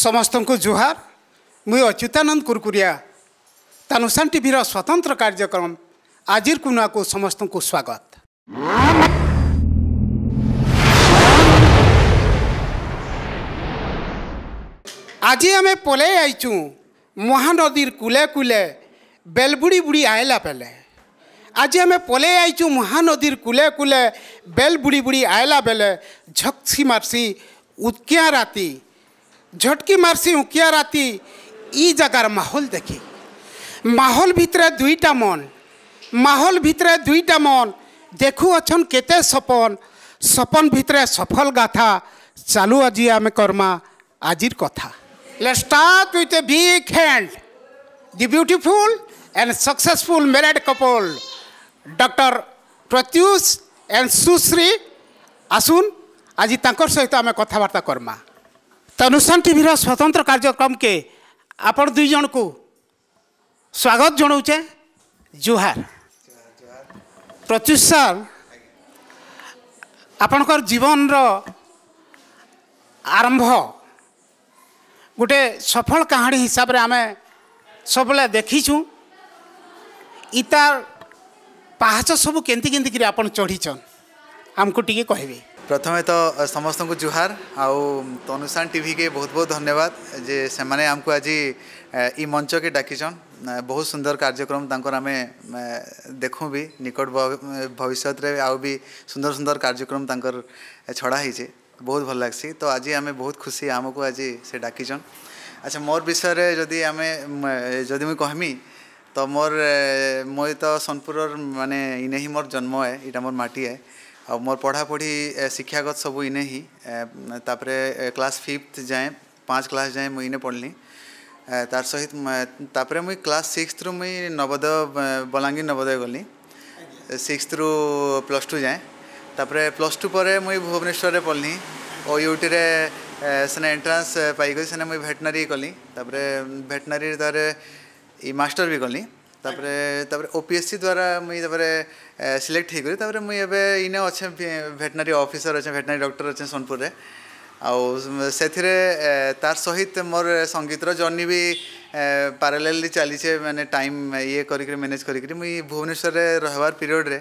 ସମସ୍ତଙ୍କୁ ଜୁହାର ମୁଇଁ ଅଚ୍ୟୁତାନନ୍ଦ କୁରକୁରିଆ ତାନୁସାନ ଟିଭିର ସ୍ୱତନ୍ତ୍ର କାର୍ଯ୍ୟକ୍ରମ ଆଜିର କୁନାକୁ ସମସ୍ତଙ୍କୁ ସ୍ୱାଗତ ଆଜି ଆମେ ପଲେଇ ଆଇଛୁ ମହାନଦୀର କୁଲେ କୁଲେ ବେଲବୁଡ଼ି ବୁଡ଼ି ଆଇଲା ବେଲେ ଆଜି ଆମେ ପଲେଇ ଆଇଛୁ ମହାନଦୀର କୁଲେ କୁଲେ ବେଲ ବୁଡ଼ି ବୁଡ଼ି ଆଇଲା ବେଲେ ଝକ୍ସି ମାର୍ସି ଉତ୍କିଆ ରାତି ঝটকি মারসি উকিয়া রাতি ই জাগার মাহল দেখি মাহল ভিতরে দুইটা মন মাহল ভিতরে দুইটা মন দেখু অছন কেতে সপন সপন ভিতরে সফল গাথা চালু আজি আমি কর্মা আজির কথা let start with a big hand the beautiful and successful married couple doctor Pratyush and Sushri আসুন আজি তাঁর সহ আমি কথাবার্তা কর্মা ତ ଅନୁଷ୍ଠାନ ଟିଭିର ସ୍ୱତନ୍ତ୍ର କାର୍ଯ୍ୟକ୍ରମକେ ଆପଣ ଦୁଇ ଜଣକୁ ସ୍ୱାଗତ ଜଣାଉଛେ ଜୁହାର ପ୍ରତ୍ୟୁଷ ସାର୍ ଆପଣଙ୍କର ଜୀବନର ଆରମ୍ଭ ଗୋଟେ ସଫଳ କାହାଣୀ ହିସାବରେ ଆମେ ସବୁବେଳେ ଦେଖିଛୁ ଇତାର ପାହାଚ ସବୁ କେମିତି କେମିତି କରି ଆପଣ ଚଢ଼ିଛନ୍ ଆମକୁ ଟିକେ କହିବେ प्रथम तो समस्त को जुहार आउ तनुषान टी के बहुत बहुत धन्यवाद जे से मैंने आमको आज इ मंच के डाकिन बहुत सुंदर कार्यक्रम तंकर आम देखूँ भी निकट भविष्य रे आउ भी सुंदर सुंदर कार्यक्रम तंकर छड़ा बहुत भल लग्सी तो आज आम बहुत खुशी आम को आज से डाकिन अच्छा मोर विषय जदि आम जदि मुई कहमी तो मोर मुई तो सोनपुर मानने इन ही मोर जन्म है यहाँ मोर माटी है ଆଉ ମୋର ପଢ଼ାପଢ଼ି ଶିକ୍ଷାଗତ ସବୁ ଇନେ ହିଁ ତାପରେ କ୍ଲାସ୍ ଫିଫ୍ଥ ଯାଏଁ ପାଞ୍ଚ କ୍ଲାସ୍ ଯାଏଁ ମୁଁ ଇନେ ପଢ଼୍ଲି ତାର୍ ସହିତ ତାପରେ ମୁଇଁ କ୍ଲାସ୍ ସିକ୍ସଥ୍ରୁ ମୁଇଁ ନବୋଦୟ ବଲାଙ୍ଗୀର ନବୋଦୟ ଗଲି ସିକ୍ସଥ୍ରୁ ପ୍ଲସ୍ ଟୁ ଯାଏଁ ତାପରେ ପ୍ଲସ୍ ଟୁ ପରେ ମୁଇଁ ଭୁବନେଶ୍ୱରରେ ପଢ଼୍ଲି ଓ ୟୁଟିରେ ସେନେ ଏଣ୍ଟ୍ରାନ୍ସ ପାଇଗଲି ସେନେ ମୁଇଁ ଭେଟନାରୀ କଲି ତାପରେ ଭେଟନାରୀ ତାରେ ଇ ମାଷ୍ଟର୍ ବି କଲି ତାପରେ ତାପରେ ଓ ପି ଏସ୍ ସି ଦ୍ୱାରା ମୁଇଁ ତାପରେ ସିଲେକ୍ଟ ହେଇକରି ତାପରେ ମୁଇଁ ଏବେ ଇନେ ଅଛେ ଭେଟନାରୀ ଅଫିସର ଅଛେ ଭେଟନାରୀ ଡକ୍ଟର ଅଛେ ସୋନପୁରରେ ଆଉ ସେଥିରେ ତାର ସହିତ ମୋର ସଙ୍ଗୀତର ଜର୍ଣ୍ଣି ବି ପ୍ୟାରାଲେଲି ଚାଲିଛେ ମାନେ ଟାଇମ୍ ଇଏ କରିକିରି ମ୍ୟାନେଜ୍ କରିକିରି ମୁଇଁ ଭୁବନେଶ୍ୱରରେ ରହିବାର ପିରିୟଡ଼ରେ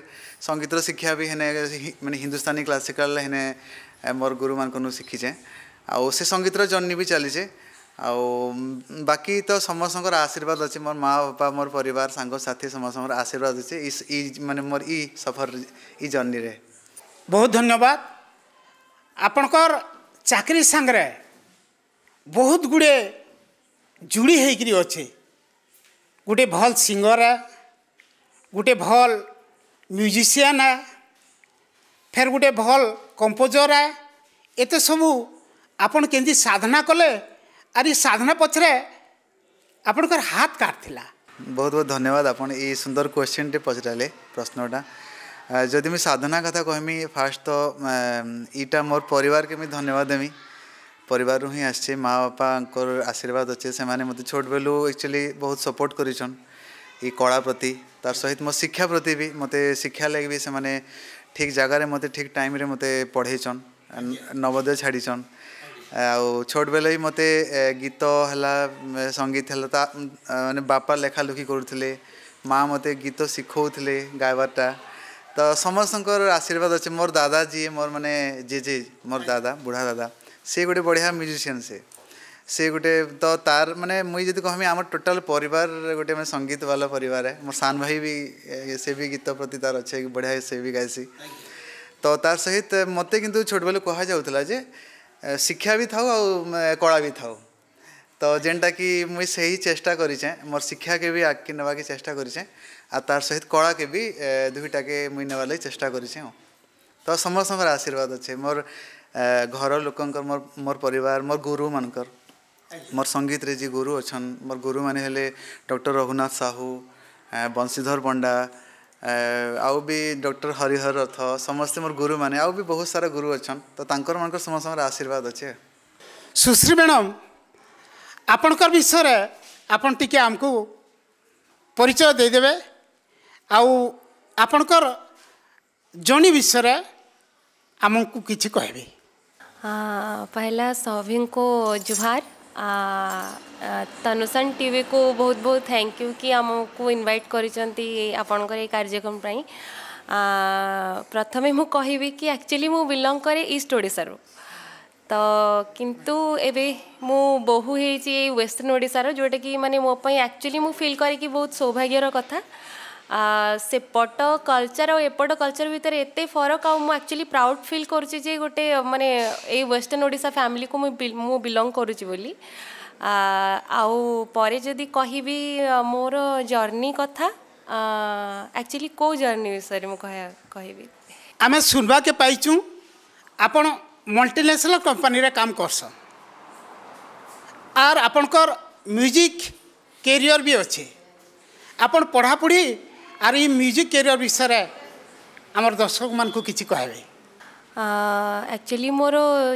ସଙ୍ଗୀତର ଶିକ୍ଷା ବି ହେନେ ମାନେ ହିନ୍ଦୁସ୍ତାନୀ କ୍ଲାସିକାଲ ହେନେ ମୋର ଗୁରୁମାନଙ୍କନୁ ଶିଖିଛେ ଆଉ ସେ ସଙ୍ଗୀତର ଜର୍ଣ୍ଣି ବି ଚାଲିଛେ ଆଉ ବାକି ତ ସମସ୍ତଙ୍କର ଆଶୀର୍ବାଦ ଅଛି ମୋର ମା' ବାପା ମୋର ପରିବାର ସାଙ୍ଗସାଥି ସମସ୍ତଙ୍କର ଆଶୀର୍ବାଦ ଅଛି ଇ ମାନେ ମୋର ଇ ସଫର ଇ ଜର୍ଣ୍ଣିରେ ବହୁତ ଧନ୍ୟବାଦ ଆପଣଙ୍କର ଚାକିରି ସାଙ୍ଗରେ ବହୁତ ଗୁଡ଼ିଏ ଯୁଡ଼ି ହେଇକିରି ଅଛେ ଗୋଟେ ଭଲ ସିଙ୍ଗର ଗୋଟେ ଭଲ ମ୍ୟୁଜିସିଆନ୍ ଫେର୍ ଗୋଟେ ଭଲ କମ୍ପୋଜର ଏତେ ସବୁ ଆପଣ କେମିତି ସାଧନା କଲେ আর এই সাধনা পছরে আপনার হাত কার লা ବହୁତ ବହୁତ ଧନ୍ୟବାଦ ଆପଣ ଏଇ ସୁନ୍ଦର କ୍ୱେଶ୍ଚିନ୍ଟେ ପଚାରିଲେ ପ୍ରଶ୍ନଟା ଯଦି ମୁଇଁ ସାଧନା କଥା କହିମି ଫାର୍ଷ୍ଟ ତ ଇଟା ମୋର ପରିବାରକେ ମୁଇଁ ଧନ୍ୟବାଦ ଦେମି ପରିବାରରୁ ହିଁ ଆସିଛି ମା ବାପାଙ୍କର ଆଶୀର୍ବାଦ ଅଛି ସେମାନେ ମୋତେ ଛୋଟ ବେଳୁ ଆକ୍ଚୁଆଲି ବହୁତ ସପୋର୍ଟ କରିଛନ୍ ଏଇ କଳା ପ୍ରତି ତାର ସହିତ ମୋ ଶିକ୍ଷା ପ୍ରତି ବି ମୋତେ ଶିକ୍ଷା ଲାଗି ବି ସେମାନେ ଠିକ୍ ଜାଗାରେ ମୋତେ ଠିକ୍ ଟାଇମ୍ରେ ମୋତେ ପଢ଼େଇଛନ୍ ନବୋଦୟ ଛାଡ଼ିଛନ୍ ଆଉ ଛୋଟବେଳେ ବି ମୋତେ ଗୀତ ହେଲା ସଙ୍ଗୀତ ହେଲା ତା ମାନେ ବାପା ଲେଖାଲେଖି କରୁଥିଲେ ମା' ମୋତେ ଗୀତ ଶିଖାଉଥିଲେ ଗାଇବାରଟା ତ ସମସ୍ତଙ୍କର ଆଶୀର୍ବାଦ ଅଛି ମୋର ଦାଦା ଯିଏ ମୋର ମାନେ ଜେଜେ ମୋର ଦାଦା ବୁଢ଼ା ଦାଦା ସେ ଗୋଟେ ବଢ଼ିଆ ମ୍ୟୁଜିସିଆନ୍ ସେ ସେ ଗୋଟେ ତ ତାର ମାନେ ମୁଇଁ ଯଦି କହିବି ଆମର ଟୋଟାଲ୍ ପରିବାର ଗୋଟେ ମାନେ ସଙ୍ଗୀତ ବାଲା ପରିବାର ମୋର ସାନ ଭାଇ ବି ସେ ବି ଗୀତ ପ୍ରତି ତାର ଅଛି ବଢ଼ିଆ ସେ ବି ଗାଇସି ତ ତାର ସହିତ ମୋତେ କିନ୍ତୁ ଛୋଟବେଳୁ କୁହାଯାଉଥିଲା ଯେ ଶିକ୍ଷା ବି ଥାଉ ଆଉ କଳା ବି ଥାଉ ତ ଯେନ୍ଟାକି ମୁଇଁ ସେହି ଚେଷ୍ଟା କରିଛେଁ ମୋର ଶିକ୍ଷାକେ ବି ଆଗକେ ନେବାକେ ଚେଷ୍ଟା କରିଛେଁ ଆଉ ତାର୍ ସହିତ କଳାକେ ବି ଦୁଇଟାକେ ମୁଇଁ ନେବାର୍ ଲାଗି ଚେଷ୍ଟା କରିଛେଁ ଆଉ ତ ସମସ୍ତଙ୍କର ଆଶୀର୍ବାଦ ଅଛେ ମୋର ଘର ଲୋକଙ୍କର ମୋର ମୋର ପରିବାର ମୋର ଗୁରୁମାନଙ୍କର ମୋର ସଙ୍ଗୀତରେ ଯେ ଗୁରୁ ଅଛନ୍ ମୋର ଗୁରୁମାନେ ହେଲେ ଡକ୍ଟର ରଘୁନାଥ ସାହୁ ବଂଶୀଧର ପଣ୍ଡା ଆଉ ବି ଡକ୍ଟର ହରିହର ରଥ ସମସ୍ତେ ମୋର ଗୁରୁମାନେ ଆଉ ବି ବହୁତ ସାରା ଗୁରୁ ଅଛନ୍ ତ ତାଙ୍କର ତାଙ୍କରମାନଙ୍କର ସମସ୍ତଙ୍କର ଆଶୀର୍ବାଦ ଅଛି ସୁଶ୍ରୀ ମ୍ୟାଡ଼ମ୍ ଆପଣଙ୍କର ବିଷୟରେ ଆପଣ ଟିକେ ଆମକୁ ପରିଚୟ ଦେଇଦେବେ ଆଉ ଆପଣଙ୍କର ଜର୍ଣ୍ଣି ବିଷୟରେ ଆମକୁ କିଛି କହିବେ ପହିଲା ସଭିଙ୍କୁ ଜୁହାର ତନୁସନ୍ ଟିଭିକୁ ବହୁତ ବହୁତ ଥ୍ୟାଙ୍କ ୟୁ କି ଆମକୁ ଇନଭାଇଟ୍ କରିଛନ୍ତି ଆପଣଙ୍କର ଏଇ କାର୍ଯ୍ୟକ୍ରମ ପାଇଁ ପ୍ରଥମେ ମୁଁ କହିବି କି ଆକ୍ଚୁଆଲି ମୁଁ ବିଲଙ୍ଗ କରେ ଇଷ୍ଟ ଓଡ଼ିଶାରୁ ତ କିନ୍ତୁ ଏବେ ମୁଁ ବୋହୁ ହେଇଛି ଏଇ ୱେଷ୍ଟର୍ଣ୍ଣ ଓଡ଼ିଶାର ଯେଉଁଟାକି ମାନେ ମୋ ପାଇଁ ଆକ୍ଚୁଆଲି ମୁଁ ଫିଲ୍ କରେ କି ବହୁତ ସୌଭାଗ୍ୟର କଥା ସେପଟ କଲଚର ଆଉ ଏପଟ କଲଚର ଭିତରେ ଏତେ ଫରକ ଆଉ ମୁଁ ଆକ୍ଚୁଆଲି ପ୍ରାଉଡ଼ ଫିଲ୍ କରୁଛି ଯେ ଗୋଟେ ମାନେ ଏଇ ୱେଷ୍ଟର୍ଣ୍ଣ ଓଡ଼ିଶା ଫ୍ୟାମିଲିକୁ ମୁଁ ମୁଁ ବିଲଙ୍ଗ କରୁଛି ବୋଲି ଆଉ ପରେ ଯଦି କହିବି ମୋର ଜର୍ଣ୍ଣି କଥା ଆକ୍ଚୁଆଲି କେଉଁ ଜର୍ଣ୍ଣି ବିଷୟରେ ମୁଁ କହିବି ଆମେ ଶୁଣବାକେ ପାଇଛୁ ଆପଣ ମଲ୍ଟିନେସନାଲ୍ କମ୍ପାନୀରେ କାମ କରସନ୍ ଆର୍ ଆପଣଙ୍କର ମ୍ୟୁଜିକ୍ କ୍ୟାରିୟର ବି ଅଛେ ଆପଣ ପଢ଼ାପଢ଼ି ଆର୍ ଇ ମ୍ୟୁଜିକ୍ କ୍ୟାରିୟର ବିଷୟରେ ଆମର ଦର୍ଶକମାନଙ୍କୁ କିଛି କହିବେ ଆକ୍ଚୁଆଲି ମୋର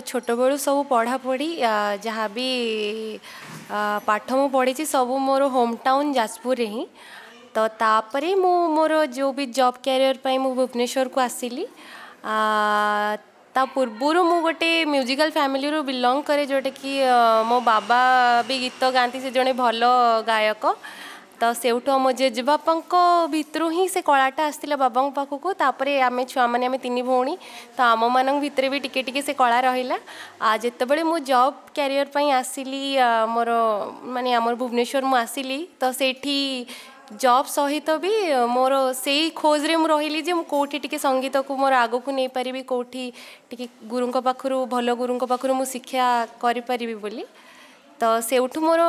ଛୋଟବେଳୁ ସବୁ ପଢ଼ାପଢ଼ି ଯାହା ବି ପାଠ ମୁଁ ପଢ଼ିଛି ସବୁ ମୋର ହୋମ୍ ଟାଉନ୍ ଯାଜପୁରରେ ହିଁ ତ ତାପରେ ମୁଁ ମୋର ଯେଉଁ ବି ଜବ୍ କ୍ୟାରିୟର ପାଇଁ ମୁଁ ଭୁବନେଶ୍ୱରକୁ ଆସିଲି ତା ପୂର୍ବରୁ ମୁଁ ଗୋଟେ ମ୍ୟୁଜିକାଲ ଫ୍ୟାମିଲିରୁ ବିଲଙ୍ଗ କରେ ଯେଉଁଟାକି ମୋ ବାବା ବି ଗୀତ ଗାଆନ୍ତି ସେ ଜଣେ ଭଲ ଗାୟକ ତ ସେଇଠୁ ଆମ ଜେଜେବାପାଙ୍କ ଭିତରୁ ହିଁ ସେ କଳାଟା ଆସିଥିଲା ବାବାଙ୍କ ପାଖକୁ ତାପରେ ଆମେ ଛୁଆମାନେ ଆମେ ତିନି ଭଉଣୀ ତ ଆମମାନଙ୍କ ଭିତରେ ବି ଟିକେ ଟିକେ ସେ କଳା ରହିଲା ଯେତେବେଳେ ମୁଁ ଜବ୍ କ୍ୟାରିୟର ପାଇଁ ଆସିଲି ମୋର ମାନେ ଆମର ଭୁବନେଶ୍ୱର ମୁଁ ଆସିଲି ତ ସେଇଠି ଜବ୍ ସହିତ ବି ମୋର ସେଇ ଖୋଜରେ ମୁଁ ରହିଲି ଯେ ମୁଁ କେଉଁଠି ଟିକେ ସଙ୍ଗୀତକୁ ମୋର ଆଗକୁ ନେଇପାରିବି କେଉଁଠି ଟିକେ ଗୁରୁଙ୍କ ପାଖରୁ ଭଲ ଗୁରୁଙ୍କ ପାଖରୁ ମୁଁ ଶିକ୍ଷା କରିପାରିବି ବୋଲି ତ ସେଇଠୁ ମୋର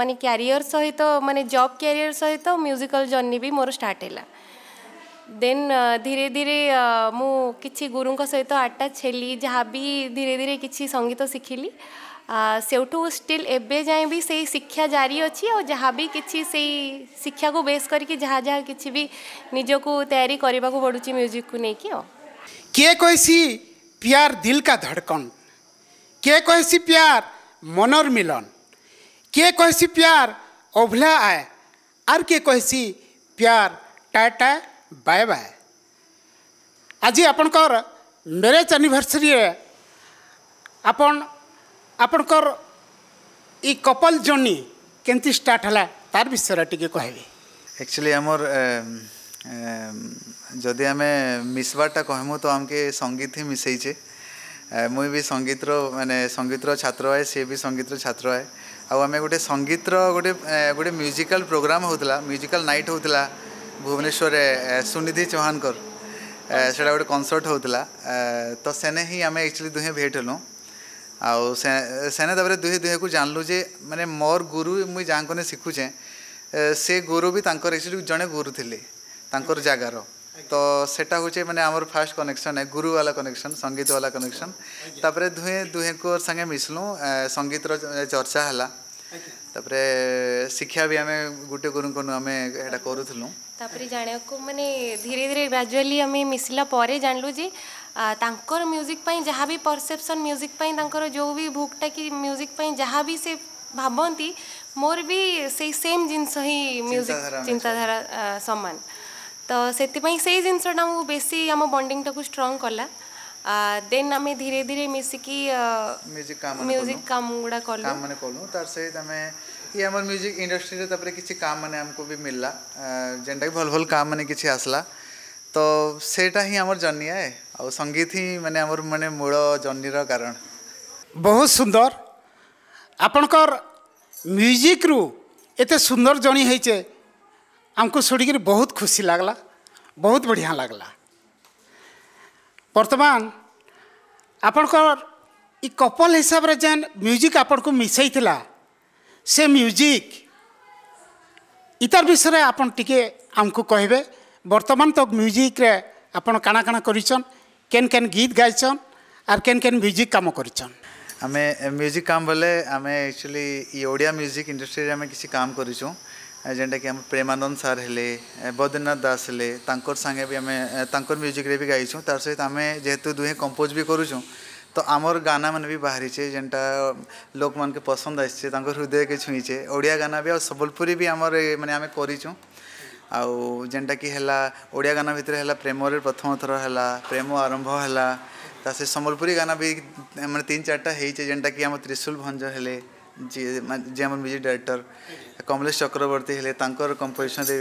ମାନେ କ୍ୟାରିୟର ସହିତ ମାନେ ଜବ୍ କ୍ୟାରିୟର ସହିତ ମ୍ୟୁଜିକାଲ ଜର୍ଣ୍ଣି ବି ମୋର ଷ୍ଟାର୍ଟ ହେଲା ଦେନ୍ ଧୀରେ ଧୀରେ ମୁଁ କିଛି ଗୁରୁଙ୍କ ସହିତ ଆଟାଚ୍ ହେଲି ଯାହା ବି ଧୀରେ ଧୀରେ କିଛି ସଙ୍ଗୀତ ଶିଖିଲି ସେଇଠୁ ଷ୍ଟିଲ୍ ଏବେ ଯାଏଁ ବି ସେଇ ଶିକ୍ଷା ଜାରି ଅଛି ଆଉ ଯାହା ବି କିଛି ସେଇ ଶିକ୍ଷାକୁ ବେସ୍ କରିକି ଯାହା ଯାହା କିଛି ବି ନିଜକୁ ତିଆରି କରିବାକୁ ପଡ଼ୁଛି ମ୍ୟୁଜିକ୍କୁ ନେଇକି ଆଉ କିଏ କହିସି ପ୍ୟାର ଦିଲ କା ଧଡ଼କନ କିଏ କହିସି ପ୍ୟାର मनर मिलन किए कहसी प्यार ओभला आए आर किए कहसी प्यार टाए टाए बाय बाय आज आपणकर मेरेज आनिभर्सरी आपणकर कपल जर्नी केमती स्टार्ट है तार विषय टी कह एक्चुअली आमर जदि आम मिसवाटा कहमु तो आमके संगीत ही मिसेचे ମୁଇଁ ବି ସଙ୍ଗୀତର ମାନେ ସଙ୍ଗୀତର ଛାତ୍ର ଆଏ ସିଏ ବି ସଙ୍ଗୀତର ଛାତ୍ର ଆଏ ଆଉ ଆମେ ଗୋଟେ ସଙ୍ଗୀତର ଗୋଟେ ଗୋଟେ ମ୍ୟୁଜିକାଲ୍ ପ୍ରୋଗ୍ରାମ୍ ହେଉଥିଲା ମ୍ୟୁଜିକାଲ୍ ନାଇଟ୍ ହେଉଥିଲା ଭୁବନେଶ୍ୱରରେ ସୁନିଧି ଚୌହାନଙ୍କର ସେଇଟା ଗୋଟେ କନସର୍ଟ ହେଉଥିଲା ତ ସେନେ ହିଁ ଆମେ ଆକ୍ଚୁଆଲି ଦୁହେଁ ଭେଟ୍ ହେଲୁ ଆଉ ସେ ସେନେ ତାପରେ ଦୁହେଁ ଦୁହେଁକୁ ଜାଣିଲୁ ଯେ ମାନେ ମୋର ଗୁରୁ ମୁଇଁ ଯାହାଙ୍କନେ ଶିଖୁଛେଁ ସେ ଗୁରୁ ବି ତାଙ୍କର ଆକ୍ଚୁଆଲି ଜଣେ ଗୁରୁ ଥିଲେ ତାଙ୍କର ଜାଗାର तो सेटा हूँ मैंने आम फास्ट कनेक्शन है गुरु वाला कनेक्शन संगीत वाला कनेक्शन तापर दुहे दुहेक संगे मिसलूँ संगीत चर्चा है तापर शिक्षा भी आम गोटे गुरु को आम करूँ जाना को मानते धीरे धीरे ग्राजुआली आम मिसला जानलुजर म्यूजिक जहाँ भी परसेपसन म्यूजिक जो भी भूकटा कि म्यूजिक जहाँ भी से भावती मोर भी से सेम जिनस ही म्यूजिक चिंताधारा सामान তো ସେଥିପାଇଁ ସେଇ ଜିନିଷଟା ଆମକୁ ବେଶୀ ଆମ ବଣ୍ଡିଂଟାକୁ ଷ୍ଟ୍ରଙ୍ଗ କଲା ଦେନ୍ ଆମେ ଧୀରେ ଧୀରେ ମିଶିକି ମ୍ୟୁଜିକ୍ କାମ ଗୁଡ଼ା କଲୁ ମାନେ କଲୁ ତାର ସହିତ ଆମେ ଇଏ ଆମର ମ୍ୟୁଜିକ୍ ଇଣ୍ଡଷ୍ଟ୍ରିରେ ତାପରେ କିଛି କାମ ମାନେ ଆମକୁ ବି ମିଳିଲା ଯେନ୍ଟାକି ଭଲ ଭଲ କାମ ମାନେ କିଛି ଆସିଲା ତ ସେଇଟା ହିଁ ଆମର ଜର୍ଣ୍ଣି ଆଏ ଆଉ ସଙ୍ଗୀତ ହିଁ ମାନେ ଆମର ମାନେ ମୂଳ ଜର୍ଣ୍ଣିର କାରଣ ବହୁତ ସୁନ୍ଦର ଆପଣଙ୍କର ମ୍ୟୁଜିକ୍ରୁ ଏତେ ସୁନ୍ଦର ଜର୍ଣ୍ଣି ହେଇଛେ ଆମକୁ ଶୁଣିକିରି ବହୁତ ଖୁସି ଲାଗ୍ଲା ବହୁତ ବଢ଼ିଆ ଲାଗ୍ଲା ବର୍ତ୍ତମାନ ଆପଣଙ୍କର ଇ କପଲ୍ ହିସାବରେ ଯେନ୍ ମ୍ୟୁଜିକ୍ ଆପଣଙ୍କୁ ମିଶାଇଥିଲା ସେ ମ୍ୟୁଜିକ୍ ଇତାର ବିଷୟରେ ଆପଣ ଟିକେ ଆମକୁ କହିବେ ବର୍ତ୍ତମାନ ତ ମ୍ୟୁଜିକ୍ରେ ଆପଣ କାଣା କାଣା କରିଛନ୍ କେନ୍ କେନ୍ ଗୀତ ଗାଇଛନ୍ ଆର୍ କେନ୍ କେନ୍ ମ୍ୟୁଜିକ୍ କାମ କରିଛନ୍ ଆମେ ମ୍ୟୁଜିକ୍ କାମ ବୋଲେ ଆମେ ଆକ୍ଚୁଆଲି ଇ ଓଡ଼ିଆ ମ୍ୟୁଜିକ୍ ଇଣ୍ଡଷ୍ଟ୍ରିରେ ଆମେ କିଛି କାମ କରିଛୁଁ जेनटाकि कि प्रेमानंद सार हेले बद्रीनाथ दास हेले तर सागे भी आम म्यूजिक्रे भी गई तार सहित आम जेहेतु दुहे कंपोज भी करूचूँ तो आमर गाना मैंने भी बाहरी जेनटा लोक मान के पसंद आदय हृदय के छुईचे ओडिया गाना भी आबलपुरी भी आमर मैंने आम करूँ ଆଉ ଯେନ୍ଟାକି ହେଲା ଓଡ଼ିଆ ଗାନା ଭିତରେ ହେଲା ପ୍ରେମରେ ପ୍ରଥମ ଥର ହେଲା ପ୍ରେମ ଆରମ୍ଭ ହେଲା ତା ସେ ସମ୍ବଲପୁରୀ ଗାନା ବି ମାନେ ତିନି ଚାରିଟା ହେଇଛେ ଯେନ୍ଟାକି ଆମ ତ୍ରିଶୂଳ ଭଞ୍ଜ ଯିଏ ଆମର ମ୍ୟୁଜିକ୍ ଡାଇରେକ୍ଟର କମଲେଶ ଚକ୍ରବର୍ତ୍ତୀ ହେଲେ ତାଙ୍କର କମ୍ପୋଜିସନ୍ରେ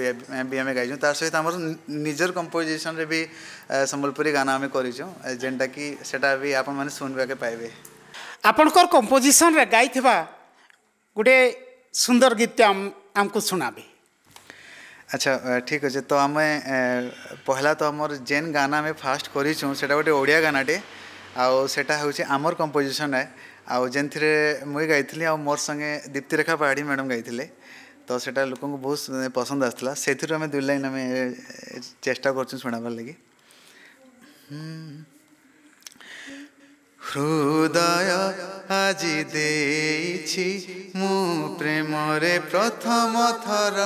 ବି ଆମେ ଗାଇଛୁ ତା ସହିତ ଆମର ନିଜର କମ୍ପୋଜିସନ୍ରେ ବି ସମ୍ବଲପୁରୀ ଗାନା ଆମେ କରିଛୁ ଯେନ୍ଟାକି ସେଟା ବି ଆପଣମାନେ ଶୁଣିବାକୁ ପାଇବେ ଆପଣଙ୍କର କମ୍ପୋଜିସନ୍ରେ ଗାଇଥିବା ଗୋଟେ ସୁନ୍ଦର ଗୀତ ଆମକୁ ଶୁଣାବେ আচ্ছা ঠিক আছে তো আমি পহলা তো আমার যেন গানা আমি ফার্স্ট করেছু সেটা গোটে ওড়িয়া গানাটে আও সেটা হচ্ছে আমার কম্পোজিশন ଆଉ ଯେନ୍ଥିରେ ମୁଇଁ ଗାଇଥିଲି ଆଉ ମୋର ସାଙ୍ଗେ ଦୀପ୍ତିରେଖା ପାହାଡ଼ି ମ୍ୟାଡ଼ାମ୍ ଗାଇଥିଲେ ତ ସେଇଟା ଲୋକଙ୍କୁ ବହୁତ ପସନ୍ଦ ଆସିଥିଲା ସେଥିରୁ ଆମେ ଦୁଇ ଲାଇନ୍ ଆମେ ଚେଷ୍ଟା କରୁଛୁ ଶୁଣାବାର ଲାଗି ହୃଦୟ ଆଜି ଦେଇଛି ମୁଁ ପ୍ରେମରେ ପ୍ରଥମ ଥର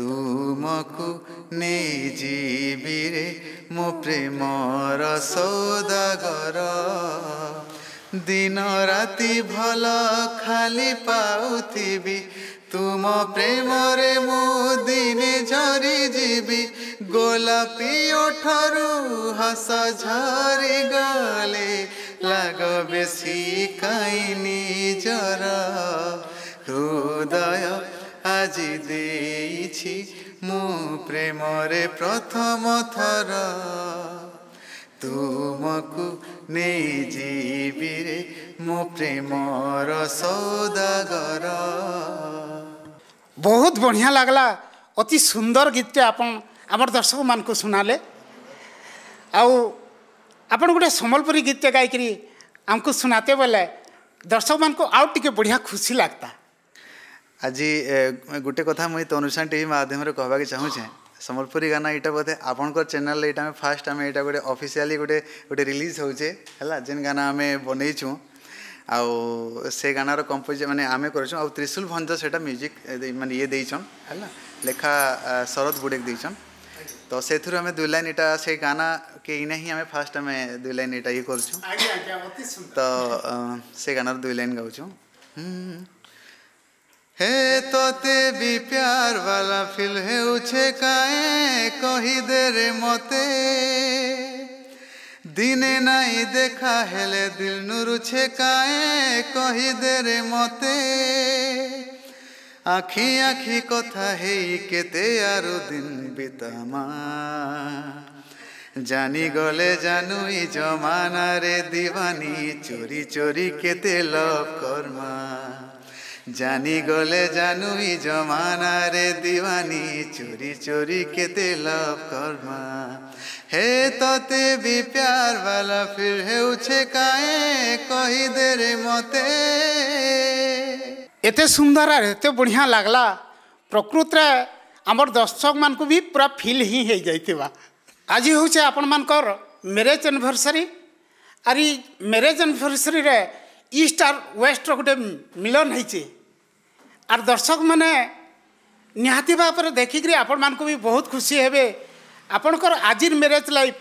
ତୁମକୁ ନେଇଯିବି ରେ ମୋ ପ୍ରେମର ସୌଦାଗର দিন রাতি ভাল খালি পাউথিবি তুম প্রেমরে মু দিনে ঝরি যিবি গোলাপি ওঠারু হস ঝরি গলে লাগ বেশি কাইনি নিজর হৃদয় আজি দেইছি মু প্রেমরে প্রথম থর ତୁମକୁ ନେଇ ଯିବିରେ ମୋ ପ୍ରେମର ସୌଦାଗର ବହୁତ ବଢ଼ିଆ ଲାଗ୍ଲା ଅତି ସୁନ୍ଦର ଗୀତଟେ ଆପଣ ଆମର ଦର୍ଶକମାନଙ୍କୁ ଶୁଣାଲେ ଆଉ ଆପଣ ଗୋଟେ ସମ୍ବଲପୁରୀ ଗୀତଟେ ଗାଇକିରି ଆମକୁ ଶୁଣାତେ ବୋଲେ ଦର୍ଶକମାନଙ୍କୁ ଆଉ ଟିକେ ବଢ଼ିଆ ଖୁସି ଲାଗ୍ତା ଆଜି ଗୋଟେ କଥା ମୁଁ ଏଇ ତ ଅନୁଷ୍ଠାନ ଟିଭି ମାଧ୍ୟମରେ କହିବାକୁ ଚାହୁଁଛେଁ ସମ୍ବଲପୁରୀ ଗାନା ଏଇଟା ବୋଧେ ଆପଣଙ୍କର ଚ୍ୟାନେଲ୍ରେ ଏଇଟା ଆମେ ଫାର୍ଷ୍ଟ ଆମେ ଏଇଟା ଗୋଟେ ଅଫିସିଆଲି ଗୋଟେ ଗୋଟେ ରିଲିଜ୍ ହେଉଛେ ହେଲା ଯେନ୍ ଗାନା ଆମେ ବନେଇଛୁଁ ଆଉ ସେ ଗାନାର କମ୍ପୋଜ ମାନେ ଆମେ କରିଛୁ ଆଉ ତ୍ରିଶୁଲ ଭଞ୍ଜ ସେଇଟା ମ୍ୟୁଜିକ୍ ମାନେ ଇଏ ଦେଇଛନ୍ ହେଲା ଲେଖା ଶରଦ ବୁଡ଼େକ ଦେଇଛନ୍ ତ ସେଥିରୁ ଆମେ ଦୁଇ ଲାଇନ୍ ଏଇଟା ସେ ଗାନା କେ ଇନେ ହିଁ ଆମେ ଫାର୍ଷ୍ଟ ଆମେ ଦୁଇ ଲାଇନ୍ ଏଇଟା ଇଏ କରୁଛୁ ତ ସେ ଗାନାର ଦୁଇ ଲାଇନ୍ ଗାଉଛୁ हे तोते भी प्यार वाला फिल है उछे काए कही देरे मते দিনে নাই দেখা হেলে দিল নুরুছে কায়ে কহি দেরে মতে আখি আখি কথা হেই কেতে আরো দিন বিতামা জানি গলে জানুই জমানারে দিবানি চুরি চুরি কেতে লব কর্মা জানি গলে জানুই জমানারে দিওয়ানি চুরি চুরি কেতে লভ করমা হে ততে বি প্যার বালা ফির হেউছে কায়ে কহি দে মতে এতে সুন্দর আর এতে বঢ়িয়া লাগলা প্রকৃতরে আমার দর্শক মানুষ বি পুরা ফিল হি হয়ে যাইতিবা আজি হচ্ছে আপন মানকর ম্যারেজ আনিভর্সারি আর ই ম্যারেজ আনিভর্সারি রে ইস্ট আর ওয়েস্টর গোটে মিলন হয়েছে आर दर्शक मैंने ନିହାତି ଭାବରେ ଦେଖିକିରି ଆପଣମାନଙ୍କୁ ବି ବହୁତ ଖୁସି ହେବେ ଆପଣଙ୍କର ଆଜିର ମ୍ୟାରେଜ୍ ଲାଇଫ୍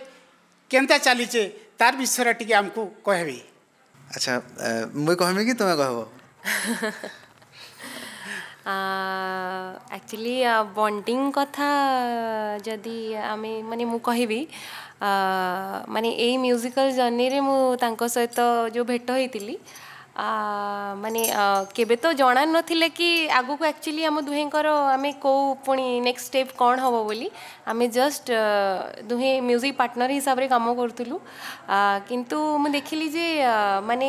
କେନ୍ତା ଚାଲିଛେ ତାର ବିଷୟରେ ଟିକେ ଆମକୁ କହିବେ ଆଚ୍ଛା ମୁଇଁ କହିବି କି ତୁମେ କହିବ ଆକ୍ଚୁଆଲି ବଣ୍ଡିଂ କଥା ଯଦି ଆମେ ମାନେ ମୁଁ କହିବି ମାନେ ଏଇ ମ୍ୟୁଜିକାଲ୍ ଜର୍ଣ୍ଣିରେ ମୁଁ ତାଙ୍କ ସହିତ ଯେଉଁ ଭେଟ ହୋଇଥିଲି ମାନେ କେବେ ତ ଜଣା ନଥିଲା କି ଆଗକୁ ଆକ୍ଚୁଆଲି ଆମ ଦୁହେଁଙ୍କର ଆମେ କେଉଁ ପୁଣି ନେକ୍ସଟ ଷ୍ଟେପ୍ କ'ଣ ହେବ ବୋଲି ଆମେ ଜଷ୍ଟ ଦୁହେଁ ମ୍ୟୁଜିକ୍ ପାର୍ଟନର ହିସାବରେ କାମ କରୁଥିଲୁ କିନ୍ତୁ ମୁଁ ଦେଖିଲି ଯେ ମାନେ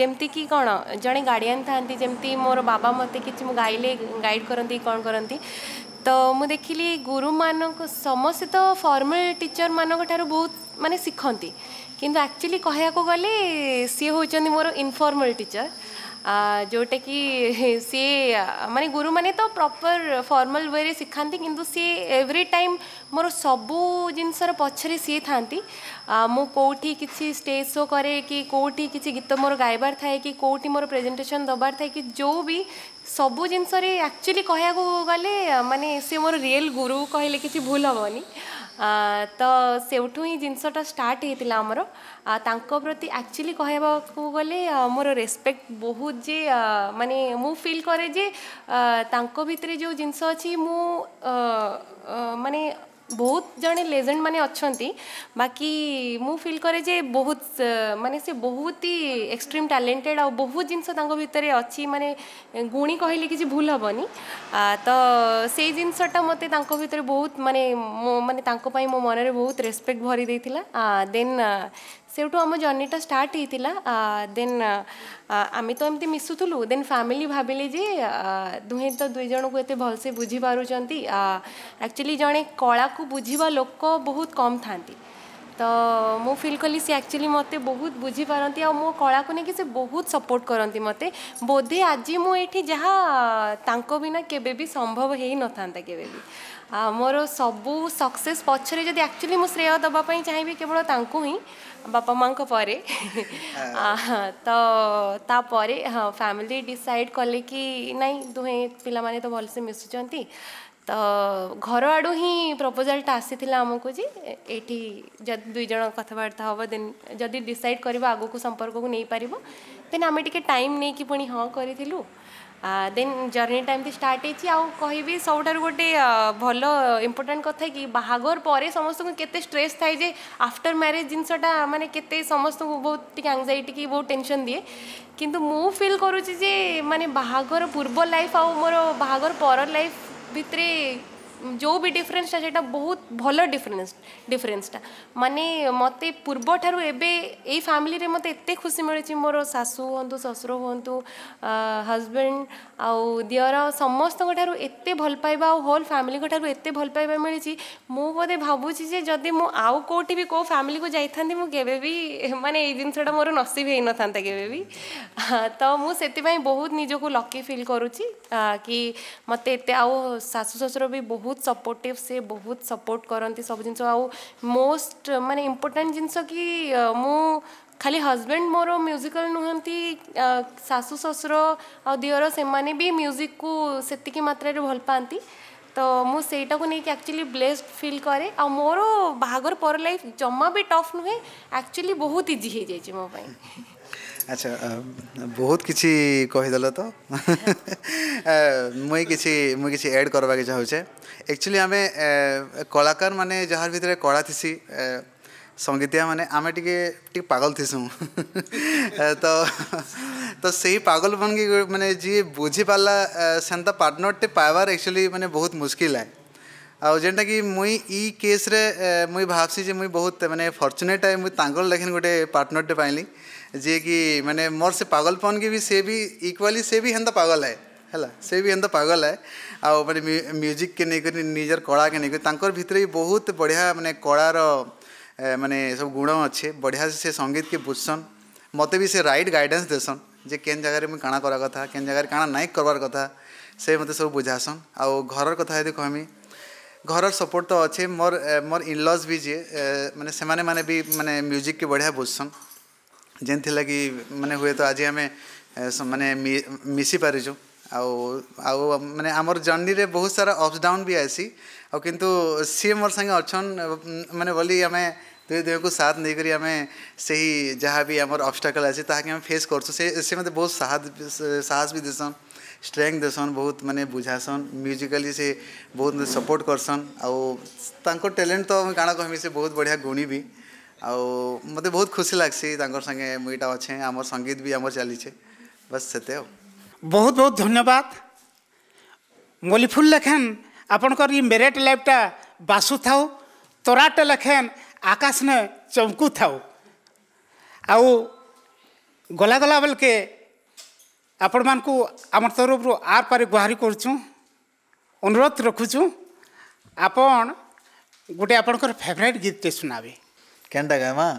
ଯେମିତିକି କ'ଣ ଜଣେ ଗାର୍ଡ଼ିଆନ୍ ଥାନ୍ତି ଯେମିତି ମୋର ବାବା ମୋତେ କିଛି ମୁଁ ଗାଇଲେ ଗାଇଡ଼ କରନ୍ତି କ'ଣ କରନ୍ତି ତ ମୁଁ ଦେଖିଲି ଗୁରୁମାନଙ୍କ ସମସ୍ତେ ତ ଫର୍ମାଲ୍ ଟିଚର୍ମାନଙ୍କ ଠାରୁ ବହୁତ ମାନେ ଶିଖନ୍ତି କିନ୍ତୁ ଆକ୍ଚୁଆଲି କହିବାକୁ ଗଲେ ସିଏ ହେଉଛନ୍ତି ମୋର ଇନଫର୍ମାଲ୍ ଟିଚର୍ ଯେଉଁଟାକି ସିଏ ମାନେ ଗୁରୁମାନେ ତ ପ୍ରପର୍ ଫର୍ମାଲ୍ ୱେରେ ଶିଖାନ୍ତି କିନ୍ତୁ ସିଏ ଏଭ୍ରି ଟାଇମ୍ ମୋର ସବୁ ଜିନିଷର ପଛରେ ସିଏ ଥାନ୍ତି ମୁଁ କେଉଁଠି କିଛି ଷ୍ଟେଜ୍ ଶୋ କରେ କି କେଉଁଠି କିଛି ଗୀତ ମୋର ଗାଇବାର ଥାଏ କି କେଉଁଠି ମୋର ପ୍ରେଜେଣ୍ଟେସନ୍ ଦେବାର ଥାଏ କି ଯେଉଁ ବି ସବୁ ଜିନିଷରେ ଆକ୍ଚୁଆଲି କହିବାକୁ ଗଲେ ମାନେ ସିଏ ମୋର ରିଏଲ୍ ଗୁରୁ କହିଲେ କିଛି ଭୁଲ ହେବନି ତ ସେଇଠୁ ହିଁ ଜିନିଷଟା ଷ୍ଟାର୍ଟ ହେଇଥିଲା ଆମର ତାଙ୍କ ପ୍ରତି ଆକ୍ଚୁଆଲି କହିବାକୁ ଗଲେ ମୋର ରେସ୍ପେକ୍ଟ ବହୁତ ଯେ ମାନେ ମୁଁ ଫିଲ୍ କରେ ଯେ ତାଙ୍କ ଭିତରେ ଯେଉଁ ଜିନିଷ ଅଛି ମୁଁ ମାନେ ବହୁତ ଜଣେ ଲେଜେଣ୍ଡ ମାନେ ଅଛନ୍ତି ବାକି ମୁଁ ଫିଲ୍ କରେ ଯେ ବହୁତ ମାନେ ସେ ବହୁତ ହି ଏକ୍ସଟ୍ରିମ୍ ଟ୍ୟାଲେଣ୍ଟେଡ଼ ଆଉ ବହୁତ ଜିନିଷ ତାଙ୍କ ଭିତରେ ଅଛି ମାନେ ଗୁଣି କହିଲେ କିଛି ଭୁଲ ହେବନି ତ ସେଇ ଜିନିଷଟା ମୋତେ ତାଙ୍କ ଭିତରେ ବହୁତ ମାନେ ମାନେ ତାଙ୍କ ପାଇଁ ମୋ ମନରେ ବହୁତ ରେସ୍ପେକ୍ଟ ଭରି ଦେଇଥିଲା ଦେନ୍ ସେଇଠୁ ଆମ ଜର୍ଣ୍ଣିଟା ଷ୍ଟାର୍ଟ ହେଇଥିଲା ଦେନ୍ ଆମେ ତ ଏମିତି ମିଶୁଥିଲୁ ଦେନ୍ ଫ୍ୟାମିଲି ଭାବିଲେ ଯେ ଦୁହେଁ ତ ଦୁଇ ଜଣକୁ ଏତେ ଭଲସେ ବୁଝିପାରୁଛନ୍ତି ଆକ୍ଚୁଆଲି ଜଣେ କଳାକୁ ବୁଝିବା ଲୋକ ବହୁତ କମ୍ ଥାନ୍ତି ତ ମୁଁ ଫିଲ୍ କଲି ସେ ଆକ୍ଚୁଆଲି ମୋତେ ବହୁତ ବୁଝିପାରନ୍ତି ଆଉ ମୋ କଳାକୁ ନେଇକି ସେ ବହୁତ ସପୋର୍ଟ କରନ୍ତି ମୋତେ ବୋଧେ ଆଜି ମୁଁ ଏଇଠି ଯାହା ତାଙ୍କ ବିନା କେବେ ବି ସମ୍ଭବ ହେଇନଥାନ୍ତା କେବେ ବି ମୋର ସବୁ ସକ୍ସେସ୍ ପଛରେ ଯଦି ଆକ୍ଚୁଆଲି ମୁଁ ଶ୍ରେୟ ଦେବା ପାଇଁ ଚାହିଁବି କେବଳ ତାଙ୍କୁ ହିଁ ବାପା ମାଆଙ୍କ ପରେ ତ ତାପରେ ହଁ ଫ୍ୟାମିଲି ଡିସାଇଡ଼ କଲେ କି ନାଇଁ ଦୁହେଁ ପିଲାମାନେ ତ ଭଲସେ ମିଶୁଛନ୍ତି ତ ଘର ଆଡ଼ୁ ହିଁ ପ୍ରପୋଜାଲ୍ଟା ଆସିଥିଲା ଆମକୁ ଯେ ଏଇଠି ଯଦି ଦୁଇ ଜଣ କଥାବାର୍ତ୍ତା ହେବ ଦେନ୍ ଯଦି ଡିସାଇଡ଼ କରିବା ଆଗକୁ ସମ୍ପର୍କକୁ ନେଇପାରିବ ଦେନ୍ ଆମେ ଟିକେ ଟାଇମ୍ ନେଇକି ପୁଣି ହଁ କରିଥିଲୁ ଦେନ୍ ଜର୍ଣ୍ଣି ଟା ଏମିତି ଷ୍ଟାର୍ଟ ହେଇଛି ଆଉ କହିବି ସବୁଠାରୁ ଗୋଟେ ଭଲ ଇମ୍ପୋର୍ଟାଣ୍ଟ କଥା କି ବାହାଘର ପରେ ସମସ୍ତଙ୍କୁ କେତେ ଷ୍ଟ୍ରେସ୍ ଥାଏ ଯେ ଆଫ୍ଟର ମ୍ୟାରେଜ୍ ଜିନିଷଟା ମାନେ କେତେ ସମସ୍ତଙ୍କୁ ବହୁତ ଟିକେ ଆଙ୍ଗଜାଇଟି କି ବହୁତ ଟେନସନ୍ ଦିଏ କିନ୍ତୁ ମୁଁ ଫିଲ୍ କରୁଛି ଯେ ମାନେ ବାହାଘର ପୂର୍ବ ଲାଇଫ୍ ଆଉ ମୋର ବାହାଘର ପର ଲାଇଫ୍ ଭିତରେ ଯେଉଁ ବି ଡିଫରେନ୍ସଟା ସେଇଟା ବହୁତ ଭଲ ଡିଫରେନ୍ସ ଡିଫରେନ୍ସଟା ମାନେ ମୋତେ ପୂର୍ବଠାରୁ ଏବେ ଏଇ ଫ୍ୟାମିଲିରେ ମୋତେ ଏତେ ଖୁସି ମିଳିଛି ମୋର ଶାଶୁ ହୁଅନ୍ତୁ ଶ୍ୱଶୁର ହୁଅନ୍ତୁ ହଜବେଣ୍ଡ ଆଉ ଦିଅର ସମସ୍ତଙ୍କ ଠାରୁ ଏତେ ଭଲ ପାଇବା ଆଉ ହୋଲ୍ ଫ୍ୟାମିଲିଙ୍କ ଠାରୁ ଏତେ ଭଲ ପାଇବା ମିଳିଛି ମୁଁ ବୋଧେ ଭାବୁଛି ଯେ ଯଦି ମୁଁ ଆଉ କେଉଁଠି ବି କେଉଁ ଫ୍ୟାମିଲିକୁ ଯାଇଥାନ୍ତି ମୁଁ କେବେ ବି ମାନେ ଏଇ ଜିନିଷଟା ମୋର ନସିବ ହେଇନଥାନ୍ତା କେବେ ବି ତ ମୁଁ ସେଥିପାଇଁ ବହୁତ ନିଜକୁ ଲକି ଫିଲ୍ କରୁଛି କି ମୋତେ ଏତେ ଆଉ ଶାଶୁ ଶ୍ୱଶୁର ବି ବହୁତ ବହୁତ ସପୋର୍ଟିଭ୍ ସେ ବହୁତ ସପୋର୍ଟ କରନ୍ତି ସବୁ ଜିନିଷ ଆଉ ମୋଷ୍ଟ ମାନେ ଇମ୍ପୋର୍ଟାଣ୍ଟ ଜିନିଷ କି ମୁଁ ଖାଲି ହଜବେଣ୍ଡ ମୋର ମ୍ୟୁଜିକାଲ୍ ନୁହନ୍ତି ଶାଶୁ ଶ୍ୱଶୁର ଆଉ ଦିଅର ସେମାନେ ବି ମ୍ୟୁଜିକ୍କୁ ସେତିକି ମାତ୍ରାରେ ଭଲ ପାଆନ୍ତି ତ ମୁଁ ସେଇଟାକୁ ନେଇକି ଆକ୍ଚୁଆଲି ବ୍ଲେସ୍ଡ ଫିଲ୍ କରେ ଆଉ ମୋର ବାହାଘର ପର ଲାଇଫ୍ ଜମା ବି ଟଫ୍ ନୁହେଁ ଆକ୍ଚୁଆଲି ବହୁତ ଇଜି ହେଇଯାଇଛି ମୋ ପାଇଁ আচ্ছা বহুত কিছু কহিদেল তো মুই কিছু মুই কিছু এড করবাকে চাহুছে একচুয়ালি আমি কলাকার মানে যাহার ভিতরে কলা থিসি সঙ্গীতিয়া মানে আমি টিকে টিকে পাগল থিসু তো তো সেই পাগল বনকি মানে যিয়ে বুঝি পারলা সেন্তা পার্টনরটে পাইবার একচুয়ালি মানে বহুত মুশকিল আয় ଆଉ ଯେନ୍ଟାକି ମୁଇଁ ଇ କେସ୍ରେ ମୁଇଁ ଭାବସି ଯେ ମୁଇଁ ବହୁତ ମାନେ ଫର୍ଚୁନେଟ୍ ଆଏ ମୁଇଁ ତାଙ୍କର ଲେଖେନ୍ ଗୋଟେ ପାର୍ଟନର୍ଟେ ପାଇଲି जे कि मैंने मोर से पागलपन के भी से भी इक्वली से भी हेन्ता पागल है ହେଲା ସେ ବି ଏନ୍ତା ପାଗଲ ହେ ଆଉ ମାନେ ମ୍ୟୁଜିକ୍କେ ନେଇକରି ନିଜର କଳାକେ ନେଇକରି ତାଙ୍କର ଭିତରେ ବି ବହୁତ ବଢ଼ିଆ ମାନେ କଳାର ମାନେ ସବୁ ଗୁଣ ଅଛେ ବଢ଼ିଆ ସେ ସଙ୍ଗୀତକେ ବୁଝସନ୍ ମୋତେ ବି ସେ ରାଇଟ୍ ଗାଇଡ଼ାନ୍ସ ଦେସନ୍ ଯେ କେନ୍ ଜାଗାରେ ମୁଇଁ କାଣା କରା କଥା କେନ୍ ଜାଗାରେ କାଣା ନାଇଁ କରବାର୍ କଥା ସେ ମୋତେ ସବୁ ବୁଝାସନ୍ ଆଉ ଘରର କଥା ଯଦି କହମି ଘରର ସପୋର୍ଟ ତ ଅଛେ ମୋର ମୋର ଇନଲଜ୍ ବି ଯିଏ ମାନେ ସେମାନେ ମାନେ ବି ମାନେ ମ୍ୟୁଜିକ୍କେ ବଢ଼ିଆ ବୁଝସନ୍ जेनथि लगे मैंने हुए तो आज आम मानने मिसी पार आउ आउ मैंने आमर जर्नी रे बहुत सारा अप्स डाउन भी आसी आउ कितु सी मोर सागे अच्छा मैंने बोली आम दुई दुह को साथ नहीं करी आमे से ही जहाँ भी आम अबस्टाकल आसे ताकि फेस कर मतलब बहुत साहस साहस भी देसन स्ट्रेंथ देसन बहुत मानने बुझासन म्यूजिकली से बहुत सपोर्ट करसन आउ टैलेंट तो कहना कहमी से बहुत बढ़िया गुणी भी ଆଉ ମୋତେ ବହୁତ ଖୁସି ଲାଗ୍ସି ତାଙ୍କର ସାଙ୍ଗେ ମୁଁ ଏଇଟା ଅଛେ ଆମର ସଙ୍ଗୀତ ବି ଆମର ଚାଲିଛେ ବାସ୍ ସେତେ ଆଉ ବହୁତ ବହୁତ ଧନ୍ୟବାଦ ମଲିଫୁଲ୍ ଲେଖେନ୍ ଆପଣଙ୍କର ଇ ମେରେଟ୍ ଲାଇଫ୍ଟା ବାସୁଥାଉ ତରାଟେ ଲେଖେନ୍ ଆକାଶନେ ଚମକୁଥାଉ ଆଉ ଗଲା ଗଲା ବେଲ୍କେ ଆପଣମାନଙ୍କୁ ଆମ ତରଫରୁ ଆର୍ ପାରି ଗୁହାରି କରୁଛୁଁ ଅନୁରୋଧ ରଖୁଛୁ ଆପଣ ଗୋଟେ ଆପଣଙ୍କର ଫେଭରାଇଟ୍ ଗୀତଟେ ଶୁଣାବେ केंटा गए माँ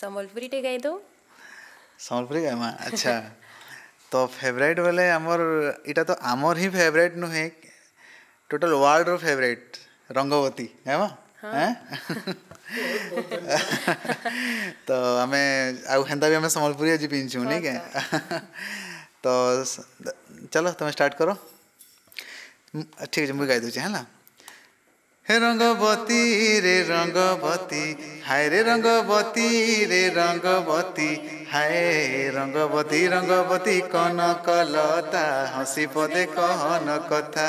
समलपुरी टे गए तो समलपुरी गए माँ अच्छा तो फेवरेट वाले अमर इटा तो अमर ही फेवरेट नो है टोटल वर्ल्ड रो फेवरेट रंगोवती गए माँ तो हमें आउ हंदा भी हमें समलपुरी अजी पिंच हूँ नहीं तो चलो तुम्हें स्टार्ट करो ठीक है मुझे गाई दूचे है ना ହେ ରଙ୍ଗବତୀ ରେ ରଙ୍ଗବତୀ ହାଏ ରେ ରଙ୍ଗବତୀ ରେ ରଙ୍ଗବତୀ ହାଏ ରଙ୍ଗବତୀ ରଙ୍ଗବତୀ କନ କଲତା ହସି ପଦେ କହନ କଥା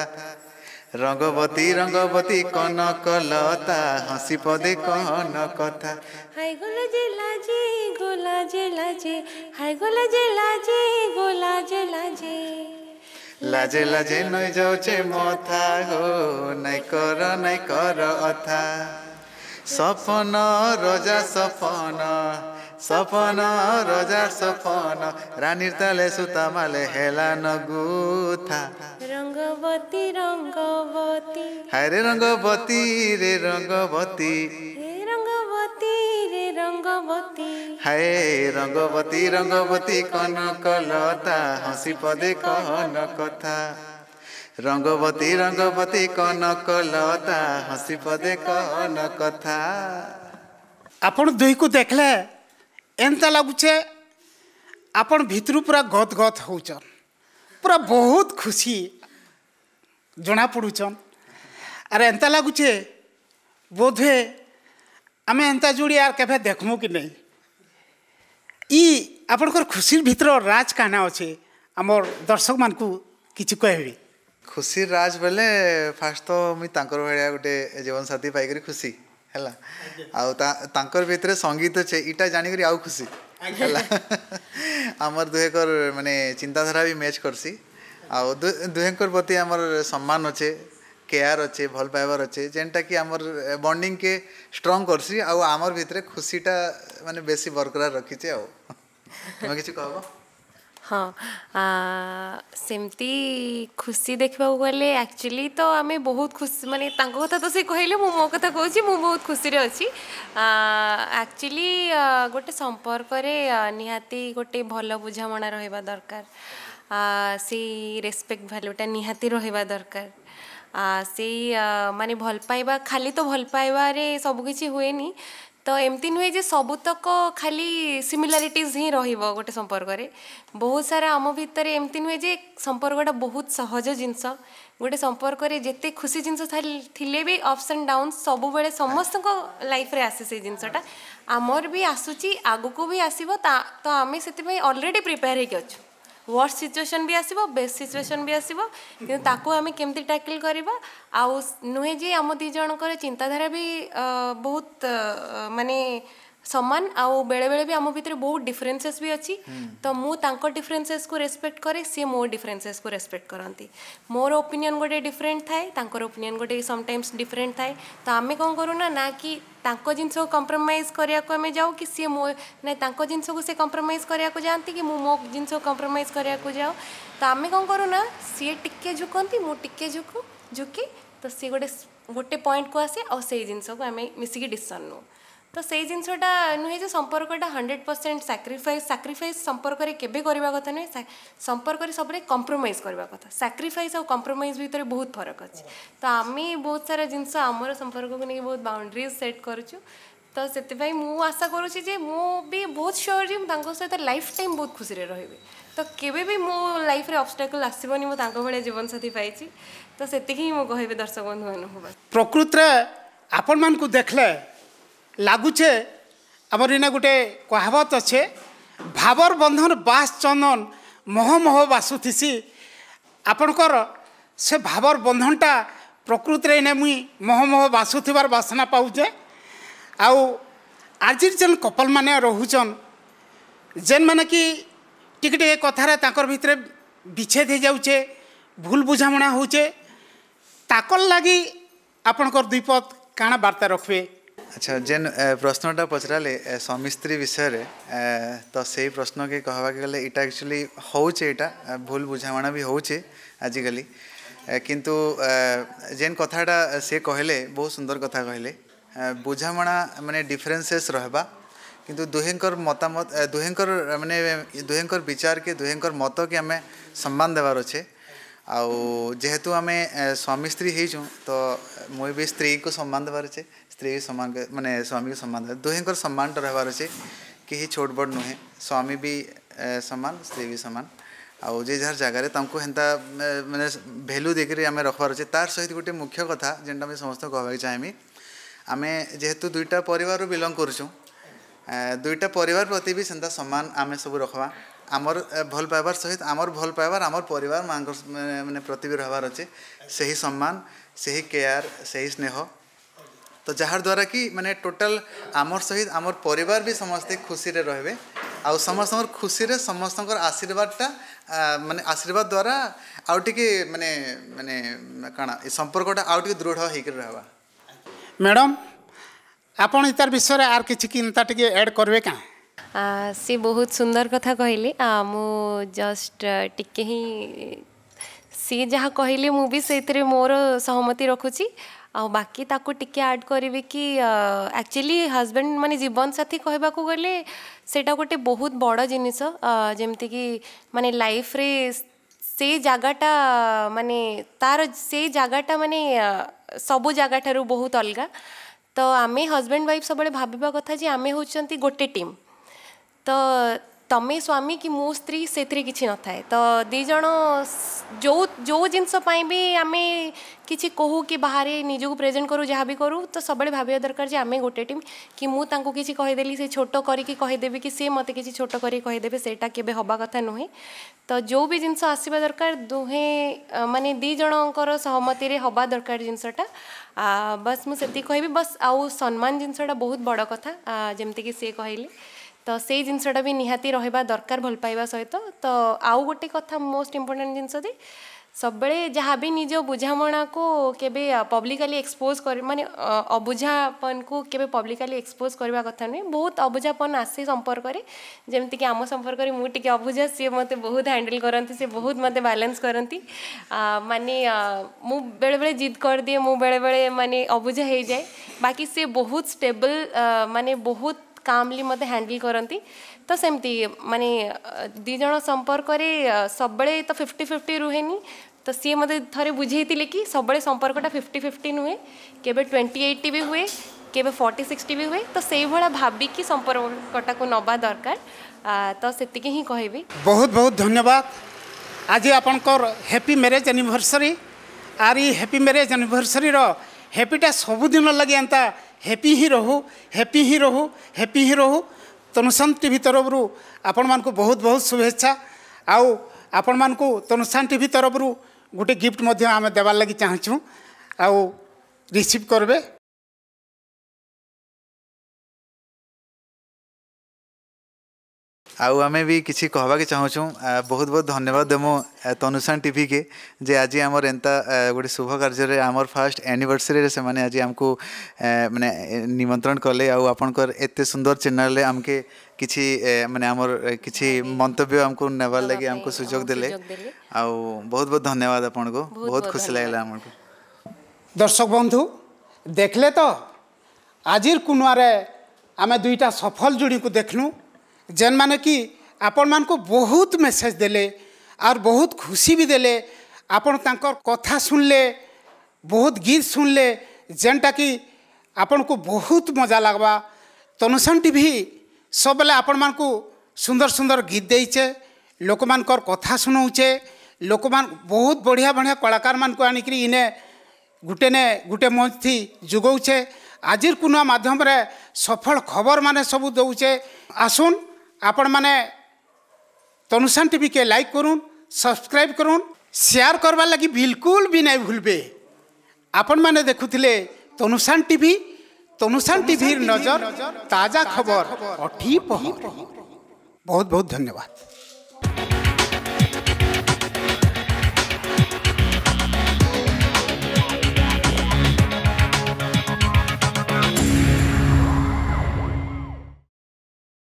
ରଙ୍ଗବତୀ ରଙ୍ଗବତୀ କନ କଲତା ହସି ପଦେ କହନ କଥା ହାଇ ଗୋଲା ଯେ ଲାଜି ଗୋଲା ଯେ ଲାଜି ହାଇ ଗୋଲା ଯେ ଲାଜି ଗୋଲା ଯେ ଲାଜି লাজে লাজে নই যাওছে মথা গো নাই কর নাই কর অথা সপন রজা সপন সপন রজা সপন রানীর তালে সুতা মালে হেলা ন গুথা রঙ্গবতী রঙ্গবতী হায় রে রঙ্গবতী রে রঙ্গবতী रंगवती हाय रंगवती रंगवती कनकलता हसी पदे कहन कथा रंगवती रंगवती कनकलता हसी पदे कहन कथा आपण दुई को देखले एंता लगुचे आपण भितर पूरा गद गद होचन पूरा बहुत खुशी जना पड़ुचन आर एंता लगुचे बोधे আমি এন্তা জুড়ি আর কেবে দেখমু কি নাই ই আপনার খুশির ভিতর রাজ কানা অছে আমার দর্শক মানুষ কিছু কহবি খুশির রাজ বেলে ফার্স্ট তো মুই তাঁকর ভাড়া গোটে জীবনসাথী পাইকি খুশি ହେଲା ଆଉ ତାଙ୍କର ଭିତରେ ସଙ୍ଗୀତ ଅଛି ଇଟା ଜାଣିକରି ଆଉ ଖୁସି ହେଲା ଆମର ଦୁହେଁଙ୍କର ମାନେ ଚିନ୍ତାଧାରା ବି ମ୍ୟାଚ୍ କର୍ସି ଆଉ ଦୁହେଁଙ୍କର ପ୍ରତି ଆମର ସମ୍ମାନ ଅଛେ କେୟାର ଅଛେ ଭଲ ପାଇବାର ଅଛେ ଯେନ୍ଟାକି ଆମର ବଣ୍ଡିଙ୍ଗକେ ଷ୍ଟ୍ରଙ୍ଗ କରସି ଆଉ ଆମର ଭିତରେ ଖୁସିଟା ମାନେ ବେଶୀ ବରକରାର ରଖିଛେ ଆଉ ତୁମେ କିଛି କହିବ ହଁ ସେମିତି ଖୁସି ଦେଖିବାକୁ ଗଲେ ଆକ୍ଚୁଆଲି ତ ଆମେ ବହୁତ ଖୁସି ମାନେ ତାଙ୍କ କଥା ତ ସେ କହିଲେ ମୁଁ ମୋ କଥା କହୁଛି ମୁଁ ବହୁତ ଖୁସିରେ ଅଛି ଆକ୍ଚୁଆଲି ଗୋଟେ ସମ୍ପର୍କରେ ନିହାତି ଗୋଟେ ଭଲ ବୁଝାମଣା ରହିବା ଦରକାର ସେଇ ରେସ୍ପେକ୍ଟ ଭାଲ୍ୟୁଟା ନିହାତି ରହିବା ଦରକାର ସେଇ ମାନେ ଭଲ ପାଇବା ଖାଲି ତ ଭଲ ପାଇବାରେ ସବୁକିଛି ହୁଏନି ତ ଏମିତି ନୁହେଁ ଯେ ସବୁତକ ଖାଲି ସିମିଲାରିଟିଜ୍ ହିଁ ରହିବ ଗୋଟେ ସମ୍ପର୍କରେ ବହୁତ ସାରା ଆମ ଭିତରେ ଏମିତି ନୁହେଁ ଯେ ସମ୍ପର୍କଟା ବହୁତ ସହଜ ଜିନିଷ ଗୋଟେ ସମ୍ପର୍କରେ ଯେତେ ଖୁସି ଜିନିଷ ଥିଲେ ବି ଅପ୍ସ ଆଣ୍ଡ ଡାଉନ୍ ସବୁବେଳେ ସମସ୍ତଙ୍କ ଲାଇଫ୍ରେ ଆସେ ସେଇ ଜିନିଷଟା ଆମର ବି ଆସୁଛି ଆଗକୁ ବି ଆସିବ ତ ଆମେ ସେଥିପାଇଁ ଅଲରେଡ଼ି ପ୍ରିପେୟାର ହେଇକି ଅଛୁ ୱାର୍ସ ସିଚୁଏସନ୍ ବି ଆସିବ ବେଷ୍ଟ ସିଚୁଏସନ୍ ବି ଆସିବ କିନ୍ତୁ ତାକୁ ଆମେ କେମିତି ଟ୍ୟାକଲ୍ କରିବା ଆଉ ନୁହେଁ ଯେ ଆମ ଦୁଇ ଜଣଙ୍କର ଚିନ୍ତାଧାରା ବି ବହୁତ ମାନେ सामान आउ बेले बेले भी आम भितर बहुत डिफरेन्सेस भी अच्छी हम्म। तो मुझे डिफरेन्सेस को रेस्पेक्ट कै सी मो डिफरेन्सेस को रेस्पेक्ट करती मोर ओपिनियन गोटे डिफरेन्ट थाएर ओपिनियन गोटे समटाइम्स डिफरेन्ट थाए तो आम कौन करूँ ना ना कि जिनस कंप्रोमाइज करने जाऊ कि सी मो ना जिनस को सी कंप्रोमाइज कराया जाती कि मो जिन कंप्रोमाइज कराया जाऊ तो आम कौन करूँ ना सी टे झुकती मुझे झुकू झुकी तो सी गोटे गोटे पॉइंट को आसे और जिनस को आम मिसिकी डिशन नुँ তো সেই জিনিসটা নুহে যে সম্পর্কটা হন্ড্রেড পরসেন্ট স্যাক্রিফাইস স্যাক্রিফাইস সম্পর্কের কেবে করা কথা নুহে সম্পর্কের সবুলে কম্প্রোমাইজ করা কথা স্যাক্রিফাইস আর কম্প্রোমাইজ ভিতরে বহুত ফরক আছে তো আমি বহুত সারা জিনিস আমার সম্পর্ককে নিয়ে বহুত বাউন্ডারিজ সেট করছু তো ସେଥିପାଇଁ ମୁଁ ଆଶା କରୁଛି ଯେ ମୁଁ ବି ବହୁତ ସିଓର୍ ଯେ ମୁଁ ତାଙ୍କ ସହିତ ଲାଇଫ୍ ଟାଇମ୍ ବହୁତ ଖୁସିରେ ରହିବି ତ କେବେ ବି ମୋ ଲାଇଫ୍ରେ ଅବଷ୍ଟାକଲ୍ ଆସିବନି ମୁଁ ତାଙ୍କ ଭଳିଆ ଜୀବନସାଥୀ ପାଇଛି ତ ସେତିକି ହିଁ ମୁଁ କହିବି ଦର୍ଶକ ବନ୍ଧୁମାନଙ୍କୁ ପ୍ରକୃତରେ ଆପଣମାନଙ୍କୁ ଦେଖିଲେ ଲାଗୁଛେ ଆମର ଇନେ ଗୋଟେ କାହାବତ ଅଛେ ଭାବର ବନ୍ଧନ ବାସ ଚନ୍ଦନ ମହ ମହ ବାସୁଥିସି ଆପଣଙ୍କର ସେ ଭାବର ବନ୍ଧନଟା ପ୍ରକୃତିରେ ଇନେ ମୁଇଁ ମହ ମହ ବାସୁଥିବାର ବାସନା ପାଉଛେ ଆଉ ଆଜିର ଯେନ୍ କପଲ୍ମାନେ ରହୁଛନ୍ ଯେନ୍ମାନେ କି ଟିକେ ଟିକେ କଥାରେ ତାଙ୍କର ଭିତରେ ବିଚ୍ଛେଦ ହେଇଯାଉଛେ ଭୁଲ ବୁଝାମଣା ହେଉଛେ ତାକର୍ ଲାଗି ଆପଣଙ୍କର ଦୁଇ ପଦ କାଣା ବାର୍ତ୍ତା ରଖିବେ ଆଚ୍ଛା ଯେନ୍ ପ୍ରଶ୍ନଟା ପଚରାଲେ ସ୍ୱାମୀ ସ୍ତ୍ରୀ ବିଷୟରେ ତ ସେଇ ପ୍ରଶ୍ନକେ କହିବାକୁ ଗଲେ ଇଟା ଆକ୍ଚୁଆଲି ହେଉଛେ ଇଟା ଭୁଲ ବୁଝାମଣା ବି ହେଉଛେ ଆଜିକାଲି କିନ୍ତୁ ଯେନ୍ କଥାଟା ସେ କହିଲେ ବହୁତ ସୁନ୍ଦର କଥା କହିଲେ ବୁଝାମଣା ମାନେ ଡିଫରେନ୍ସେସ୍ ରହିବା କିନ୍ତୁ ଦୁହେଁଙ୍କର ମତାମତ ଦୁହେଁଙ୍କର ମାନେ ଦୁହେଁଙ୍କର ବିଚାରକେ ଦୁହେଁଙ୍କର ମତକେ ଆମେ ସମ୍ମାନ ଦେବାର ଅଛେ ଆଉ ଯେହେତୁ ଆମେ ସ୍ୱାମୀ ସ୍ତ୍ରୀ ହେଇଛୁ ତ ମୁଇଁ ବି ସ୍ତ୍ରୀକୁ ସମ୍ମାନ ଦେବାର ଅଛେ स्त्री समान मानने स्वामी को सम्मान दुहेर सम्मान तो रहबार अच्छे कहीं छोट बड़ नुहे स्वामी भी सम्मान स्त्री भी सम्मान आउ जे जार जगार हेन्ता मैंने भैल्यू देकर आम रखबार अच्छे तार सहित गोटे मुख्य कथ जेनटा मुझे समस्त कह चाहेमी आम जेहेतु दुईटा पर बिलंग कर दुईटा पर प्रति भी सेन्ता सम्मान आम सब रखा आमर भल पाइबार सहित आमर भल पाइबार आमर पर माँ मैंने प्रति भी रहबार अच्छे से ही सम्मान से ही केयार से ही स्नेह তো ଯାହାଦ୍ୱାରା କି ମାନେ ଟୋଟାଲ୍ ଆମର ସହିତ ଆମର ପରିବାର ବି ସମସ୍ତେ ଖୁସିରେ ରହିବେ ଆଉ ସମସ୍ତଙ୍କର ଖୁସିରେ ସମସ୍ତଙ୍କର ଆଶୀର୍ବାଦଟା ମାନେ ଆଶୀର୍ବାଦ ଦ୍ୱାରା ଆଉ ଟିକେ ମାନେ ମାନେ କାଣା ଏ ସମ୍ପର୍କଟା ଆଉ ଟିକେ ଦୃଢ଼ ହେଇକରି ରହିବା ମ୍ୟାଡ଼ମ୍ ଆପଣ ଇତାର ବିଷୟରେ ଆର୍ କିଛି ଚିନ୍ତା ଟିକେ ଆଡ଼୍ କରିବେ କାଁ ସେ ବହୁତ ସୁନ୍ଦର କଥା କହିଲେ ମୁଁ ଜଷ୍ଟ ଟିକେ ହିଁ सी जहाँ कहले मुझे से मोर सहमति रखुची ଆଉ ବାକି ତାକୁ ଟିକେ ଆଡ଼୍ କରିବି କି ଆକ୍ଚୁଆଲି ହଜବେଣ୍ଡ ମାନେ ଜୀବନସାଥୀ କହିବାକୁ ଗଲେ ସେଇଟା ଗୋଟେ ବହୁତ ବଡ଼ ଜିନିଷ ଯେମିତିକି ମାନେ ଲାଇଫ୍ରେ ସେଇ ଜାଗାଟା ମାନେ ତା'ର ସେଇ ଜାଗାଟା ମାନେ ସବୁ ଜାଗାଠାରୁ ବହୁତ ଅଲଗା ତ ଆମେ ହଜବେଣ୍ଡ ୱାଇଫ୍ ସବୁବେଳେ ଭାବିବା କଥା ଯେ ଆମେ ହେଉଛନ୍ତି ଗୋଟେ ଟିମ୍ ତ तुम स्वामी कि मो स्त्री से किसी न था तो दीज जो जो जिनस भी आम कि कहू कि बाहर निजक प्रेजेन्ट करूँ जहाँ भी करूँ तो सब भाविया दरकार जो आम गोटे टीम कि मुझे किसी कहीदेली से छोट कर कि सी मत किसी छोट कर से हवा नुहे तो जो भी जिनस आसवा दरकार दुहे मानने दीजर सहमति में हवा दरकार जिनसटा बस मुझे कह बस आउ सम्मान जिनसटा बहुत बड़ कथा जमीक सी कहले तो से जिनसटा भी निहाती रहा दरकार भल पाइबा सहित तो, आउ गोटे कथा मोस्ट इम्पोर्टाट जिनस सब बड़े जहाँ भी निज बुझाणा को केबे पब्लिकली एक्सपोज कर मानने अबुझापन को केबे पब्लिकली एक्सपोज करने कथा नुहे बहुत अबुझापन आसे संपर्क जमीक आम संपर्क में मुझे अबुझा सी मत बहुत हैंडल करती सी बहुत मत बालान्स करती मानने मुझे बेले बेले जिद कर दिए मुझे बेले बेले मानने अबुझा हो जाए बाकी सी बहुत स्टेबल माने बहुत कामली मत हैंडल करती तो सेमती माने दिज संपर्क सब तो फिफ्टी फिफ्टी रुहे तो सी मत थे बुझे कि सब संपर्क फिफ्टी फिफ्टी नुहे के ट्वेंटी एट्टी भी हुए केवे फोर्टी सिक्स भी हुए तो से भाया भाविकी संपर्कटा को नवा दरकार तो से कह बहुत बहुत धन्यवाद आज आप हैप्पी मेरेज एनिभर्सरी आर हैप्पी मेरेज एनिभर्सरी हैप्पीटा सबुद लगे एंता ହେପି ହିଁ ରହୁ ହେପି ହିଁ ରହୁ ହେପି ହିଁ ରହୁ ତନୁସାନ ଟିଭି ତରଫରୁ ଆପଣମାନଙ୍କୁ ବହୁତ ବହୁତ ଶୁଭେଚ୍ଛା ଆଉ ଆପଣମାନଙ୍କୁ ତନୁସାନ ଟିଭି ତରଫରୁ ଗୋଟେ ଗିଫ୍ଟ ମଧ୍ୟ ଆମେ ଦେବାର ଲାଗି ଚାହୁଁଛୁ ଆଉ ରିସିଭ୍ କରିବେ ଆଉ ଆମେ ବି କିଛି କହବାକେ ଚାହୁଁଛୁ ବହୁତ ବହୁତ ଧନ୍ୟବାଦ ଦେମୁ ତନୁସାନ ଟିଭିକେ ଯେ ଆଜି ଆମର ଏନ୍ତା ଗୋଟେ ଶୁଭ କାର୍ଯ୍ୟରେ ଆମର ଫାର୍ଷ୍ଟ ଆନିଭର୍ସରୀରେ ସେମାନେ ଆଜି ଆମକୁ ମାନେ ନିମନ୍ତ୍ରଣ କଲେ ଆଉ ଆପଣଙ୍କର ଏତେ ସୁନ୍ଦର ଚ୍ୟାନେଲରେ ଆମକେ କିଛି ମାନେ ଆମର କିଛି ମନ୍ତବ୍ୟ ଆମକୁ ନେବାର ଲାଗି ଆମକୁ ସୁଯୋଗ ଦେଲେ ଆଉ ବହୁତ ବହୁତ ଧନ୍ୟବାଦ ଆପଣଙ୍କୁ ବହୁତ ଖୁସି ଲାଗିଲା ଆମକୁ ଦର୍ଶକ ବନ୍ଧୁ ଦେଖିଲେ ତ ଆଜିର କୁନୁଆରେ ଆମେ ଦୁଇଟା ସଫଲ ଯୋଡ଼ିଙ୍କୁ ଦେଖିଲୁ ଯେନ୍ମାନେ କି ଆପଣମାନଙ୍କୁ ବହୁତ ମେସେଜ୍ ଦେଲେ ଆର୍ ବହୁତ ଖୁସି ବି ଦେଲେ ଆପଣ ତାଙ୍କର କଥା ଶୁଣିଲେ ବହୁତ ଗୀତ ଶୁଣିଲେ ଯେନ୍ଟାକି ଆପଣଙ୍କୁ ବହୁତ ମଜା ଲାଗ୍ବା ତନୁସନ୍ ଟିଭି ସବୁବେଳେ ଆପଣମାନଙ୍କୁ ସୁନ୍ଦର ସୁନ୍ଦର ଗୀତ ଦେଇଛେ ଲୋକମାନଙ୍କର କଥା ଶୁଣଉଛେ ଲୋକମାନେ ବହୁତ ବଢ଼ିଆ ବଢ଼ିଆ କଳାକାରମାନଙ୍କୁ ଆଣିକିରି ଇନେ ଗୁଟେନେ ଗୁଟେ ମଞ୍ଚଥି ଯୋଗଉଛେ আজির কুনা মাধ্যমে সফল খবর মানে সবু দৌছে আসুন ଆପଣମାନେ ତନୁସାନ୍ ଟିଭିକେ ଲାଇକ୍ କରୁନ୍ ସବସ୍କ୍ରାଇବ୍ କରୁନ୍ ସେୟାର କରବାର୍ ଲାଗି ବିଲକୁଲ ବି ନାଇଁ ଭୁଲବେ ଆପଣମାନେ ଦେଖୁଥିଲେ ତନୁସାନ୍ ଟିଭି ତନୁସାନ୍ ଟିଭିର ନଜର ତାଜା ଖବର ଅଠି ପହର ବହୁତ ବହୁତ ଧନ୍ୟବାଦ